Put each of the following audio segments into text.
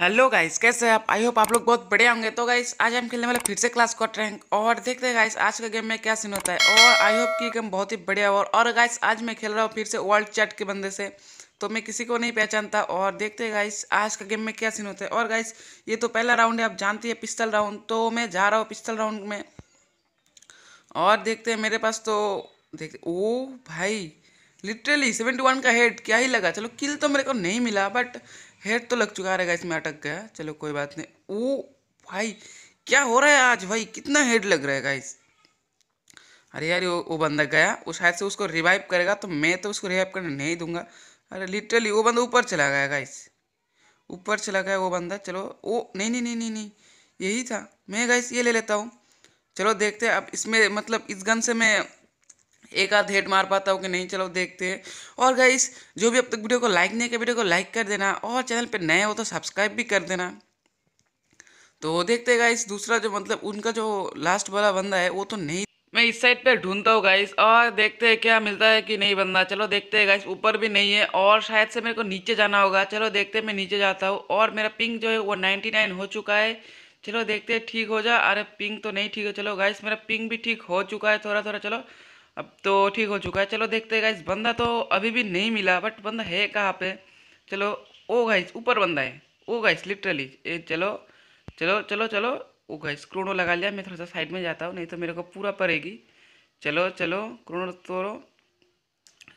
hello guys कैसे आप I hope आप लोग बहुत बढ़िया होंगे तो गाइस आज हम खेलने वाले फिर से क्लास कॉट रैंक और देखते हैं गाइस आज का गेम में क्या सीन होता है और आई होप कि गेम बहुत ही बढ़िया और और गाइस आज मैं खेल रहा हूँ फिर से वर्ल्ड चैट के बंदे से तो मैं किसी को नहीं पहचानता और देखते हैं गाइस आज का गेम में क्या सीन होता है और गाइस ये तो पहला राउंड है आप जानती है पिस्तल राउंड तो मैं जा रहा हूँ पिस्तल राउंड में और देखते हैं मेरे पास तो देख ओ भाई लिटरली सेवेंटी वन का हेड क्या ही लगा चलो किल तो मेरे को नहीं मिला बट हेड तो लग चुका रहेगा इसमें अटक गया चलो कोई बात नहीं ओ भाई क्या हो रहा है आज भाई कितना हेड लग रहा है गाइस अरे यार वो, वो बंदा गया वो शायद से उसको रिवाइव करेगा तो मैं तो उसको रिवाइव करने नहीं दूंगा अरे लिटरली वो बंदा ऊपर चला गया गाइस ऊपर चला गया वो बंदा चलो ओ नहीं नहीं नहीं नहीं नहीं यही था मैं गाइस ये ले लेता हूँ चलो देखते हैं अब इसमें मतलब इस गन से मैं एक आध हेड मार पाता हूँ कि नहीं चलो देखते हैं और गाइस जो भी अब तक वीडियो को लाइक नहीं किया वीडियो को लाइक कर देना और चैनल पर नए हो तो सब्सक्राइब भी कर देना तो देखते हैं गाइस दूसरा जो मतलब उनका जो लास्ट वाला बंदा है वो तो नहीं मैं इस साइड पे ढूंढता हूँ गाइस और देखते हैं क्या मिलता है कि नहीं बंदा चलो देखते हैं गाइस ऊपर भी नहीं है और शायद से मेरे को नीचे जाना होगा चलो देखते मैं नीचे जाता हूँ और मेरा पिंक जो है वो नाइन्टी हो चुका है चलो देखते हैं ठीक हो जा अरे पिंक तो नहीं ठीक है चलो गाइस मेरा पिंक भी ठीक हो चुका है थोड़ा थोड़ा चलो अब तो ठीक हो चुका है चलो देखते हैं गाइज बंदा तो अभी भी नहीं मिला बट बंदा है कहाँ पे चलो ओ गाइज ऊपर बंदा है ओ गाइज लिटरली ए चलो चलो चलो चलो ओ गाइज क्रोनो लगा लिया मैं थोड़ा सा साइड में जाता हूँ नहीं तो मेरे को पूरा पड़ेगी चलो चलो क्रोनो तोड़ो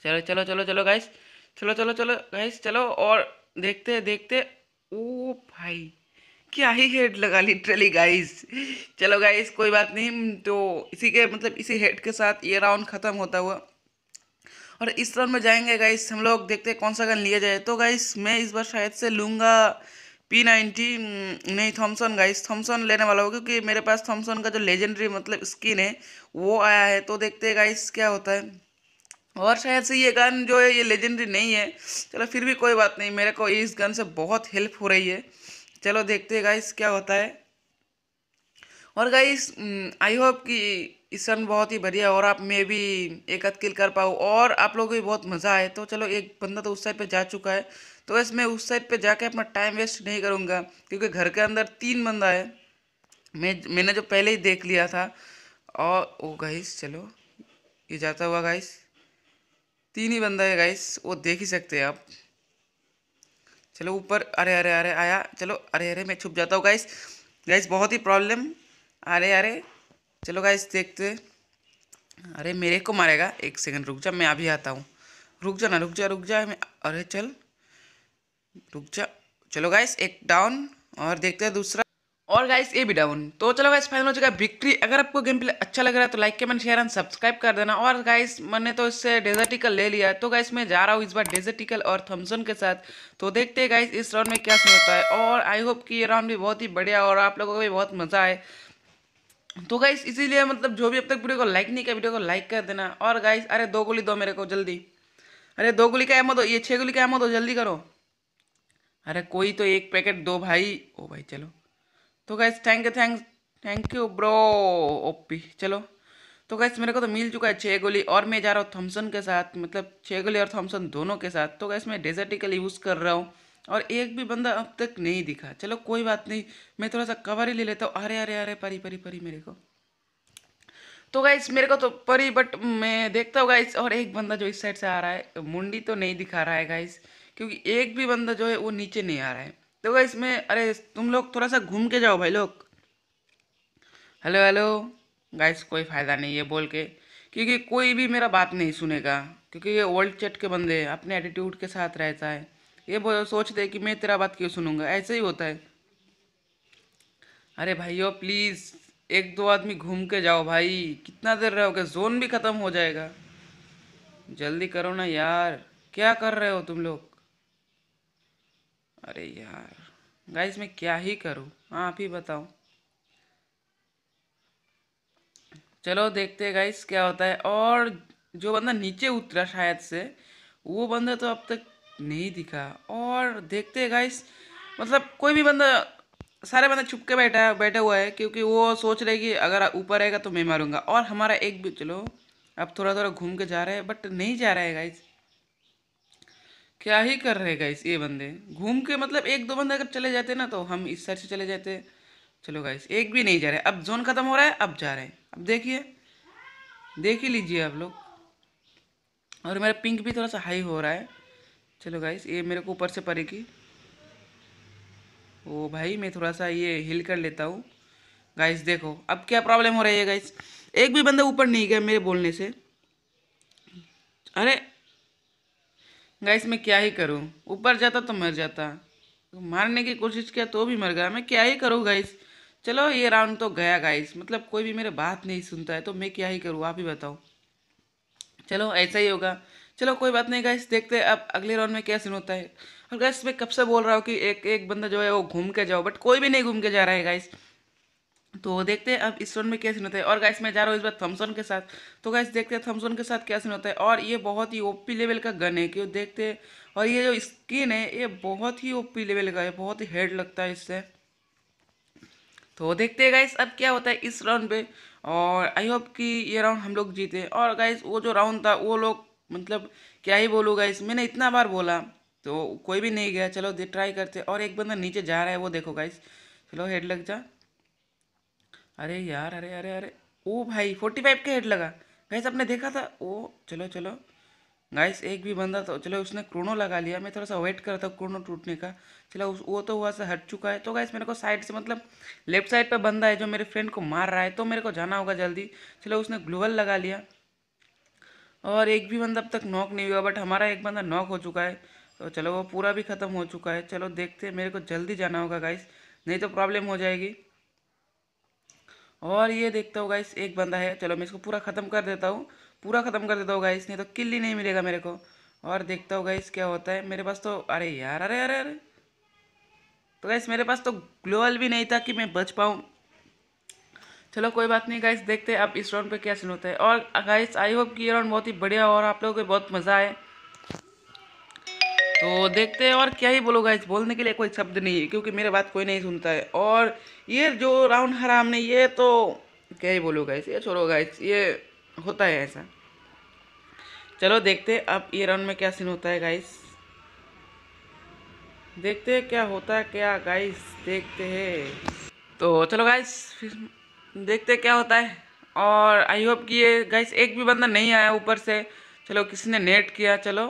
चलो चलो चलो चलो गाइस चलो चलो चलो गाइस चलो और देखते देखते ओ भाई क्या ही हेड लगा लिटरली गाइस चलो गाइस कोई बात नहीं तो इसी के मतलब इसी हेड के साथ ये राउंड ख़त्म होता हुआ और इस राउंड में जाएंगे गाइस हम लोग देखते हैं कौन सा गन लिया जाए तो गाइस मैं इस बार शायद से लूँगा पी नाइन्टी नहीं थॉमसन गाइस थॉमसन लेने वाला हूँ क्योंकि मेरे पास थॉमसन का जो लेजेंडरी मतलब स्किन है वो आया है तो देखते हैं गाइस क्या होता है और शायद से ये गन जो है ये लेजेंडरी नहीं है चलो फिर भी कोई बात नहीं मेरे को इस गन से बहुत हेल्प हो रही है चलो देखते हैं गाइस क्या होता है और गाइस आई होप कि इस रन बहुत ही बढ़िया और आप मैं भी एक हद किल कर पाऊँ और आप लोगों को भी बहुत मज़ा आए तो चलो एक बंदा तो उस साइड पे जा चुका है तो वैसे मैं उस साइड पे जाके अपना टाइम वेस्ट नहीं करूँगा क्योंकि घर के अंदर तीन बंदा है मैं मैंने जो पहले ही देख लिया था और ओ गाइस चलो ये जाता हुआ गाइस तीन ही बंदा है गाइस वो देख ही सकते हैं आप चलो ऊपर अरे अरे अरे आया चलो अरे अरे मैं छुप जाता हूँ गाइस गाइस बहुत ही प्रॉब्लम अरे अरे चलो गाइस देखते अरे मेरे को मारेगा एक सेकंड रुक जा मैं अभी आता हूँ रुक जा ना रुक जा रुक जा मैं अरे चल रुक जा चलो गाइस एक डाउन और देखते हैं दूसरा और गाइस ये भी डाउन तो चलो गाइस फाइनल हो चुका है विक्ट्री अगर आपको गेम प्ले अच्छा लग रहा है तो like comment share and subscribe कर देना और गाइस मैंने तो इससे डेजर्टिकल ले लिया तो गाइस मैं जा रहा हूँ इस बार डेजर्टिकल और थम्सन के साथ तो देखते हैं गाइस इस राउंड में क्या सीन होता है और आई होप कि ये राउंड भी बहुत ही बढ़िया और आप लोगों को भी बहुत मज़ा आए तो गाइस इसीलिए मतलब जो भी अब तक वीडियो को लाइक नहीं किया वीडियो को लाइक कर देना और गाइस अरे दो गोली दो मेरे को जल्दी अरे दो गोली का एमो दो ये छः गोली का एमो दो जल्दी करो अरे कोई तो एक पैकेट दो भाई ओ भाई चलो तो guys thank you thank thank you bro OP चलो तो गैस मेरे को तो मिल चुका है छः गोली और मैं जा रहा हूँ थम्सन के साथ मतलब छः गोली और थम्सन दोनों के साथ तो गैस मैं डेजर्टिकल यूज़ कर रहा हूँ और एक भी बंदा अब तक नहीं दिखा चलो कोई बात नहीं मैं थोड़ा सा कवर ही ले लेता हूँ अरे अरे अरे परी परी परी मेरे को तो गाइस मेरे को तो परी बट मैं देखता हूँ गाइस और एक बंदा जो इस साइड से आ रहा है मुंडी तो नहीं दिखा रहा है गाइस क्योंकि एक भी बंदा जो है वो नीचे नहीं आ रहा है तो वह इसमें अरे तुम लोग थोड़ा सा घूम के जाओ भाई लोग हेलो हेलो गाइस कोई फ़ायदा नहीं है बोल के क्योंकि कोई भी मेरा बात नहीं सुनेगा क्योंकि ये ओल्ड चैट के बंदे अपने एटीट्यूड के साथ रहता है ये सोचते कि मैं तेरा बात क्यों सुनूंगा ऐसे ही होता है अरे भाइयों प्लीज़ एक दो आदमी घूम के जाओ भाई कितना देर रहोगे जोन भी ख़त्म हो जाएगा जल्दी करो ना यार क्या कर रहे हो तुम लोग अरे यार गाइज मैं क्या ही करूँ हाँ, आप ही बताओ चलो देखते हैं गाइस क्या होता है और जो बंदा नीचे उतरा शायद से वो बंदा तो अब तक नहीं दिखा और देखते हैं गाइस मतलब कोई भी बंदा सारे बंदा छुप के बैठा बैठा हुआ है क्योंकि वो सोच रहे कि अगर ऊपर आएगा तो मैं मारूंगा और हमारा एक भी चलो अब थोड़ा थोड़ा घूम के जा रहे हैं बट नहीं जा रहा है गाइज़ क्या ही कर रहे गाइस ये बंदे घूम के मतलब एक दो बंदे अगर चले जाते ना तो हम इस साइड से चले जाते चलो गाइस एक भी नहीं जा रहे अब जोन ख़त्म हो रहा है अब जा रहे हैं अब देखिए देख ही लीजिए आप लोग और मेरा पिंक भी थोड़ा सा हाई हो रहा है चलो गाइस ये मेरे को ऊपर से पड़ेगी ओ भाई मैं थोड़ा सा ये हिल कर लेता हूँ गाइस देखो अब क्या प्रॉब्लम हो रही है गाइस एक भी बंदा ऊपर नहीं गया मेरे बोलने से अरे गाइस मैं क्या ही करूँ ऊपर जाता तो मर जाता मारने की कोशिश किया तो भी मर गया मैं क्या ही करूँ गाइस चलो ये राउंड तो गया गाइस मतलब कोई भी मेरे बात नहीं सुनता है तो मैं क्या ही करूँ आप ही बताओ चलो ऐसा ही होगा चलो कोई बात नहीं गाइस देखते हैं अब अगले राउंड में क्या सीन होता है और गाइस मैं कब से बोल रहा हूँ कि एक एक बंदा जो है वो घूम के जाओ बट कोई भी नहीं घूम के जा रहा है गाइस तो देखते हैं अब इस वन में क्या सीन होता है और गाइस मैं जा रहा हूँ इस बार थम्सन के साथ तो गाइस देखते हैं थम्सन के साथ क्या सीन होता है और ये बहुत ही ओपी लेवल का गन है क्यों देखते हैं और ये जो स्किन है ये बहुत ही ओपी लेवल का है बहुत ही हेड लगता है इससे तो देखते हैं गाइस अब क्या होता है इस राउंड पे और आई होप कि ये राउंड हम लोग जीते और गाइस वो जो राउंड था वो लोग मतलब क्या ही बोलूँ गाइस मैंने इतना बार बोला तो कोई भी नहीं गया चलो दे ट्राई करते और एक बंदा नीचे जा रहा है वो देखो गाइस चलो हेड लग जा अरे यार अरे अरे अरे ओ भाई फोर्टी फाइव के हेड लगा गैस आपने देखा था ओ चलो चलो गाइस एक भी बंदा तो चलो उसने क्रोनो लगा लिया मैं थोड़ा सा वेट कर रहा था क्रोनो टूटने का चलो उस वो तो वहाँ से हट चुका है तो गाइस मेरे को साइड से मतलब लेफ्ट साइड पे बंदा है जो मेरे फ्रेंड को मार रहा है तो मेरे को जाना होगा जल्दी चलो उसने ग्लोवल लगा लिया और एक भी बंदा अब तक नॉक नहीं हुआ बट हमारा एक बंदा नॉक हो चुका है तो चलो वो पूरा भी ख़त्म हो चुका है चलो देखते मेरे को जल्दी जाना होगा गाइस नहीं तो प्रॉब्लम हो जाएगी और ये देखता हूँ गाइस एक बंदा है चलो मैं इसको पूरा ख़त्म कर देता हूँ पूरा ख़त्म कर देता हूँ गाइस नहीं तो किल ही नहीं मिलेगा मेरे को और देखता हूँ गाइस क्या होता है मेरे पास तो अरे यार अरे अरे अरे तो गाइस मेरे पास तो ग्लोअल भी नहीं था कि मैं बच पाऊँ चलो कोई बात नहीं गाइस देखते हैं अब इस राउंड पे क्या सीन होता है और गाइस आई होप कि ये राउंड बहुत ही बढ़िया और आप लोगों को बहुत मज़ा आए तो देखते हैं और क्या ही बोलोगा इस बोलने के लिए कोई शब्द नहीं है क्योंकि मेरे बात कोई नहीं सुनता है और ये जो राउंड हराम ने ये तो क्या ही बोलोगा इस ये छोड़ोगा इस ये होता है ऐसा चलो देखते हैं अब ये राउंड में क्या सीन होता है गाइस देखते हैं क्या होता है क्या गाइस देखते हैं तो चलो गाइस फिर देखते क्या होता है और आई होप कि ये गाइस एक भी बंदा नहीं आया ऊपर से चलो किसी ने नेट किया चलो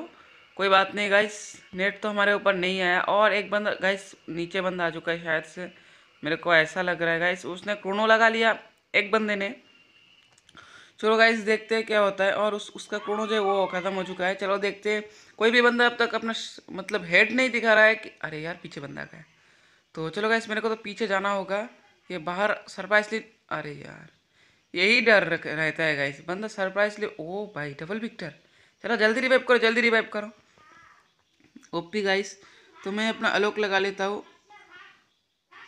कोई बात नहीं गाइस नेट तो हमारे ऊपर नहीं आया और एक बंदा गाइस नीचे बंदा आ चुका है शायद से मेरे को ऐसा लग रहा है गाइस उसने क्रोनो लगा लिया एक बंदे ने चलो गाइस देखते हैं क्या होता है और उस उसका क्रोनो जो है वो ख़त्म हो चुका है चलो देखते हैं कोई भी बंदा अब तक अपना मतलब हेड नहीं दिखा रहा है कि अरे यार पीछे बंदा गए तो चलो गाइस मेरे को तो पीछे जाना होगा ये बाहर सरप्राइजली अरे यार यही डर रहता है गाइस बंदा सरप्राइजली ओ भाई डबल विक्टर चलो जल्दी रिवाइव करो जल्दी रिवाइव करो ओपी गाइस तो मैं अपना अलोक लगा लेता हूँ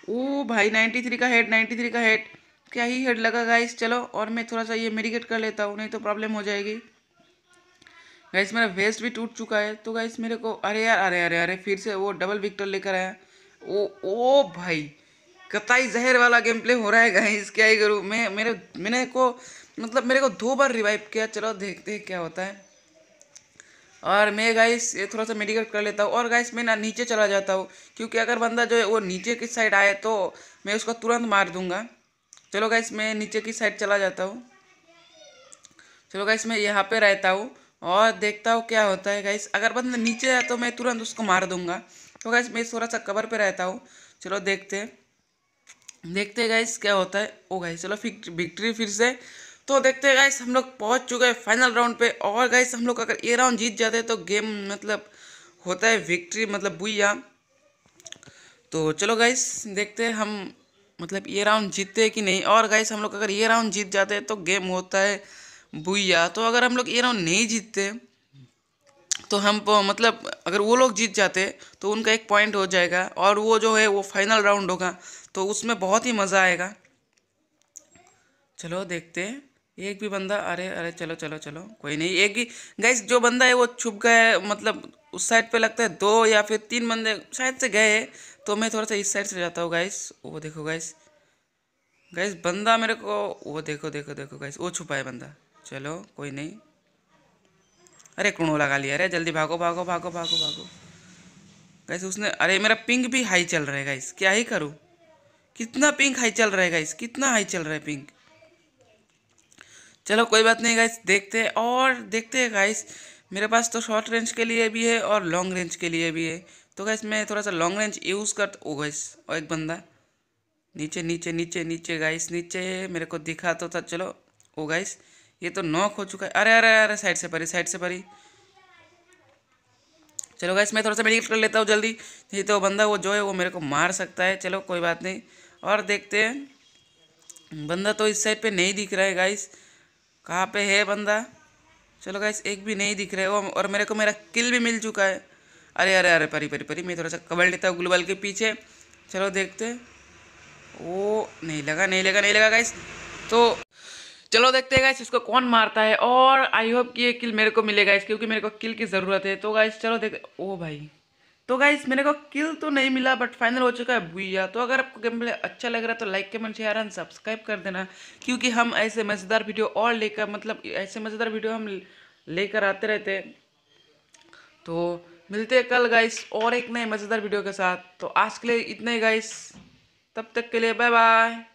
ओ भाई नाइन्टी थ्री का हेड नाइन्टी थ्री का हेड क्या ही हेड लगा गाइस चलो और मैं थोड़ा सा ये मेडिकेट कर लेता हूँ नहीं तो प्रॉब्लम हो जाएगी गाइस मेरा वेस्ट भी टूट चुका है तो गाइस मेरे को अरे यार अरे अरे अरे फिर से वो डबल विक्टर लेकर आया ओ ओ भाई कताई जहर वाला गेम प्ले हो रहा है गाइस क्या ही करूँ मैं मेरे मैंने को मतलब मेरे को दो बार रिवाइव किया चलो देखते हैं क्या होता है और मैं गाइस ये थोड़ा सा मेडिकेट कर लेता हूँ और गाइस मैं ना नीचे चला जाता हूँ क्योंकि अगर बंदा जो है वो नीचे की साइड आए तो मैं उसको तुरंत मार दूंगा चलो गाइस मैं नीचे की साइड चला जाता हूँ चलो गाइस मैं यहाँ पे रहता हूँ और देखता हूँ क्या होता है गाइस अगर बंदा नीचे आया तो मैं तुरंत उसको मार दूंगा तो गाइस मैं थोड़ा सा कवर पर रहता हूँ चलो देखते देखते गाइस क्या होता है ओ गाइस चलो फिर विक्ट्री फिर से तो देखते हैं गाइस हम लोग पहुंच चुके हैं फाइनल राउंड पे और गाइस हम लोग अगर ये राउंड जीत जाते हैं तो गेम मतलब होता है विक्ट्री मतलब बुया तो चलो गाइस देखते हैं हम मतलब ये राउंड जीतते हैं कि नहीं और गाइस हम लोग अगर ये राउंड जीत जाते हैं तो गेम होता है बुया तो अगर हम लोग ये राउंड नहीं जीतते तो हम मतलब अगर वो लोग जीत जाते तो उनका एक पॉइंट हो जाएगा और वो जो है वो फाइनल राउंड होगा तो उसमें बहुत ही मज़ा आएगा चलो देखते हैं एक भी बंदा अरे अरे चलो चलो चलो कोई नहीं एक ही गैस जो बंदा है वो छुप गया मतलब उस साइड पे लगता है दो या फिर तीन बंदे शायद से गए तो मैं थोड़ा सा इस साइड से जाता हूँ गैस वो देखो गैस गैस बंदा मेरे को वो देखो देखो देखो गैस वो छुपा है बंदा चलो कोई नहीं अरे कुणो लगा लिया अरे जल्दी भागो भागो भागो भागो भागो गैस उसने अरे मेरा पिंक भी हाई चल रहा है गैस क्या ही करूँ कितना पिंक हाई चल रहा है गैस कितना हाई चल रहा है पिंक चलो कोई बात नहीं गाइस देखते हैं और देखते हैं गाइस मेरे पास तो शॉर्ट रेंज के लिए भी है और लॉन्ग रेंज के लिए भी है तो गाइस मैं थोड़ा सा लॉन्ग रेंज यूज़ कर ओ गाइस और एक बंदा नीचे नीचे नीचे नीचे गाइस नीचे मेरे को दिखा तो था चलो ओ गाइस ये तो नॉक हो चुका है अरे अरे अरे साइड से परी साइड से परी चलो गाइस मैं थोड़ा सा मेडिकल कर लेता हूँ जल्दी नहीं तो बंदा वो जो है वो मेरे को मार सकता है चलो कोई बात नहीं और देखते हैं बंदा तो इस साइड पे नहीं दिख रहा है गाइस कहाँ पे है बंदा चलो गाइस एक भी नहीं दिख रहा है वो और मेरे को मेरा किल भी मिल चुका है अरे अरे अरे परी परी परी मैं थोड़ा सा कबल लेता हूँ ग्लूबल के पीछे चलो देखते वो नहीं लगा नहीं लगा नहीं लगा गाइस तो चलो देखते हैं गाइस इसको कौन मारता है और आई होप कि ये किल मेरे को मिलेगा इस क्योंकि मेरे को किल की ज़रूरत है तो गाइस चलो देख ओ भाई तो गाइस मेरे को किल तो नहीं मिला बट फाइनल हो चुका है भूया तो अगर आपको गेम प्ले अच्छा लग रहा है तो like comment share and subscribe कर देना क्योंकि हम ऐसे मज़ेदार वीडियो और लेकर मतलब ऐसे मज़ेदार वीडियो हम लेकर आते रहते हैं तो मिलते हैं कल गाइस और एक नए मज़ेदार वीडियो के साथ तो आज के लिए इतने गाइस तब तक के लिए बाय बाय